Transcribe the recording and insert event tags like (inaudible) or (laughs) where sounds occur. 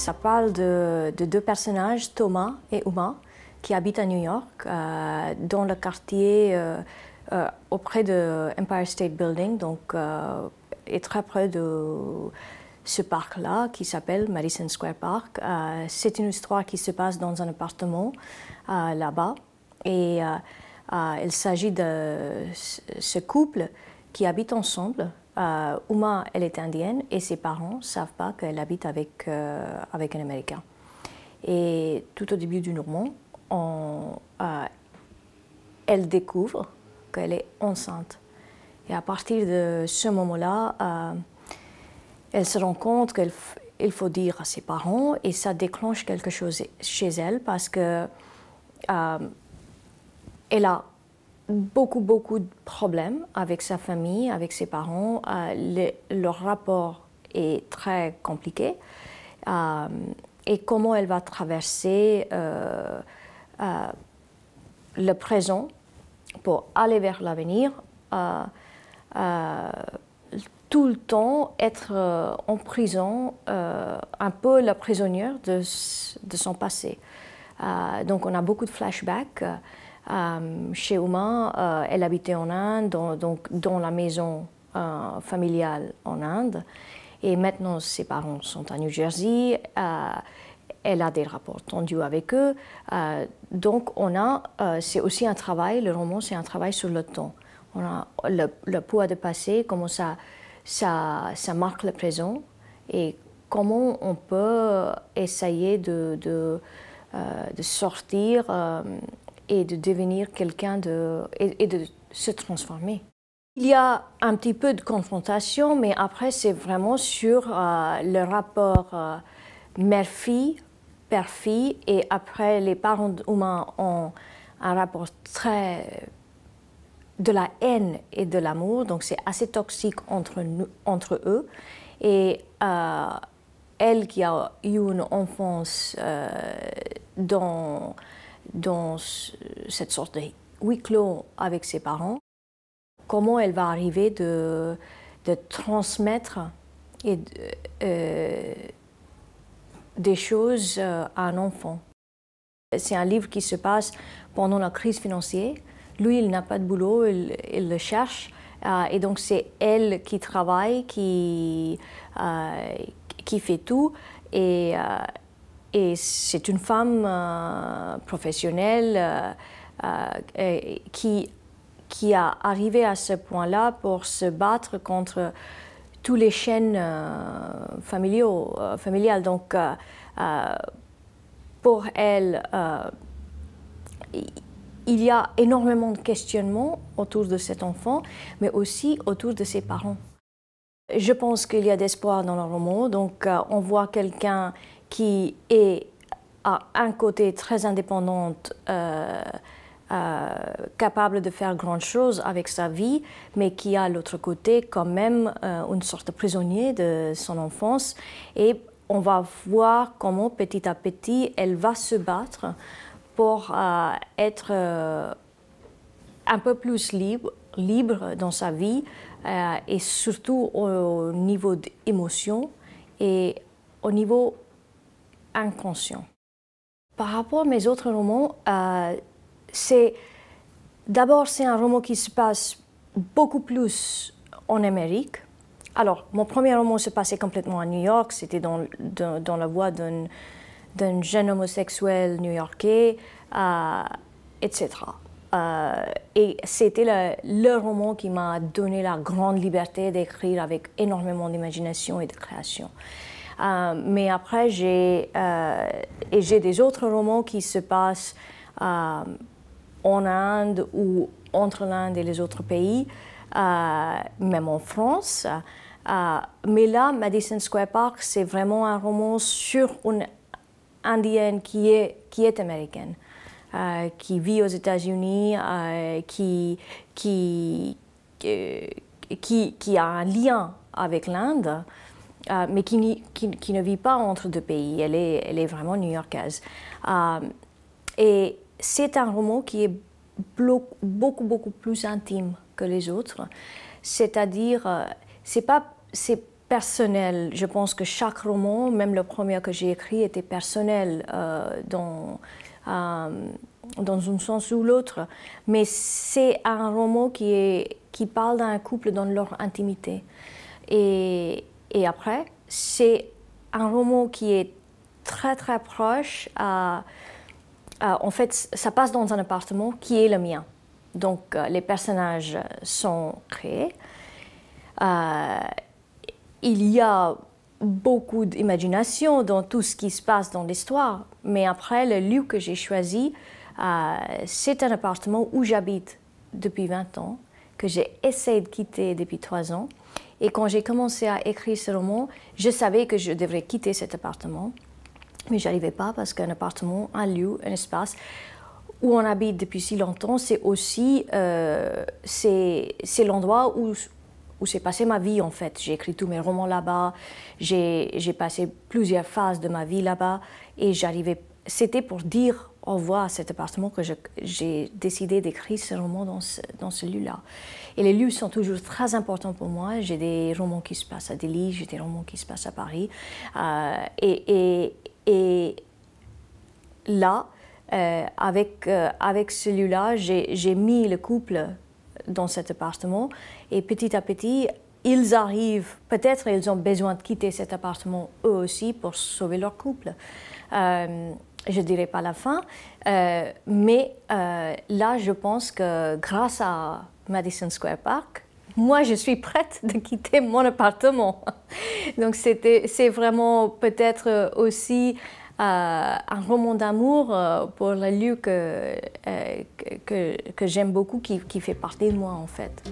Ça parle de, deux personnages, Thomas et Uma, qui habitent à New York, euh, dans le quartier euh, euh, auprès de Empire State Building, donc et très près de ce parc-là qui s'appelle Madison Square Park. C'est une histoire qui se passe dans un appartement là-bas et il s'agit de ce couple qui habite ensemble euh, Uma, elle est indienne et ses parents ne savent pas qu'elle habite avec, euh, avec un Américain. Et tout au début du roman, euh, elle découvre qu'elle est enceinte. Et à partir de ce moment-là, elle se rend compte qu'il il faut dire à ses parents et ça déclenche quelque chose chez elle parce que elle a beaucoup, beaucoup de problèmes avec sa famille, avec ses parents. Euh, le, leur rapport est très compliqué. Euh, et comment elle va traverser euh, le présent pour aller vers l'avenir, tout le temps être en prison, un peu la prisonnière de, de son passé. donc on a beaucoup de flashbacks. Euh, chez Uma, euh, elle habitait en Inde, donc dans la maison euh, familiale en Inde. Et maintenant, ses parents sont à New Jersey. elle a des rapports tendus avec eux. donc, on a, c'est aussi un travail, le roman, c'est un travail sur le temps. On a le, poids de passé, comment ça, ça, ça marque le présent et comment on peut essayer de, de, sortir et de devenir quelqu'un de, et, de se transformer. Il y a un petit peu de confrontation, mais après, c'est vraiment sur euh, le rapport euh, mère-fille, père-fille, et après, les parents humains ont un rapport très de la haine et de l'amour, donc c'est assez toxique entre, nous, entre eux. Et euh, elle qui a eu une enfance dans dans cette sorte de huis clos avec ses parents, comment elle va arriver de, de transmettre euh, des choses euh, à un enfant. C'est un livre qui se passe pendant la crise financière. Lui, il n'a pas de boulot, il, le cherche. Euh, et donc, c'est elle qui travaille, qui, qui fait tout. Et et c'est une femme euh, professionnelle euh, euh, qui, qui a arrivé à ce point-là pour se battre contre tous les chaînes familiaux, familiales. Donc, pour elle, il y a énormément de questionnements autour de cet enfant, mais aussi autour de ses parents. Je pense qu'il y a d'espoir dans le roman. Donc, euh, on voit quelqu'un qui est à un côté très indépendante, euh, euh, capable de faire grand chose avec sa vie, mais qui a l'autre côté quand même une sorte de prisonnier de son enfance. Et on va voir comment petit à petit elle va se battre pour être un peu plus libre libre dans sa vie euh, et surtout au niveau d'émotion et au niveau inconscient. Par rapport à mes autres romans, euh, c'est d'abord c'est un roman qui se passe beaucoup plus en Amérique. Alors, mon premier roman se passait complètement à New York, c'était dans, dans, la voie d'un jeune homosexuel new-yorkais, euh, etc. Euh, et c'était le, roman qui m'a donné la grande liberté d'écrire avec énormément d'imagination et de création. Euh, mais après, euh, j'ai des autres romans qui se passent en Inde ou entre l'Inde et les autres pays, même en France. mais là, Madison Square Park, c'est vraiment un roman sur une Indienne qui est, qui est américaine. Euh, qui vit aux États-Unis, euh, qui, euh, qui, qui, a un lien avec l'Inde, mais qui, qui, ne vit pas entre deux pays. Elle est, elle est vraiment new-yorkaise. et c'est un roman qui est beaucoup, beaucoup plus intime que les autres. C'est-à-dire, c'est pas, c'est personnel. Je pense que chaque roman, même le premier que j'ai écrit, était personnel euh, dans, euh, dans un sens ou l'autre. Mais c'est un roman qui, est, qui parle d'un couple dans leur intimité. Et, après, c'est un roman qui est très très proche à... en fait, ça passe dans un appartement qui est le mien. Donc, euh, les personnages sont créés il y a beaucoup d'imagination dans tout ce qui se passe dans l'histoire, mais après, le lieu que j'ai choisi, euh, c'est un appartement où j'habite depuis 20 ans, que j'ai essayé de quitter depuis 3 ans. Et quand j'ai commencé à écrire ce roman, je savais que je devrais quitter cet appartement, mais je pas parce qu'un appartement, un lieu, un espace où on habite depuis si longtemps, c'est aussi euh, c'est l'endroit où où s'est passée ma vie en fait. J'ai écrit tous mes romans là-bas, j'ai passé plusieurs phases de ma vie là-bas et j'arrivais. C'était pour dire au revoir à cet appartement que j'ai décidé d'écrire ce roman dans, ce, dans celui-là. Et les lieux sont toujours très importants pour moi. J'ai des romans qui se passent à Delhi, j'ai des romans qui se passent à Paris. Euh, et, là, euh, avec, euh, avec celui-là, j'ai mis le couple dans cet appartement. Et petit à petit, ils arrivent, peut-être ils ont besoin de quitter cet appartement eux aussi pour sauver leur couple. Euh, je ne dirais pas la fin, euh, mais euh, là, je pense que grâce à Madison Square Park, moi, je suis prête de quitter mon appartement. (laughs) Donc, c'est vraiment peut-être aussi euh, un roman d'amour euh, pour le euh, lieu que, j'aime beaucoup, qui fait partie de moi en fait.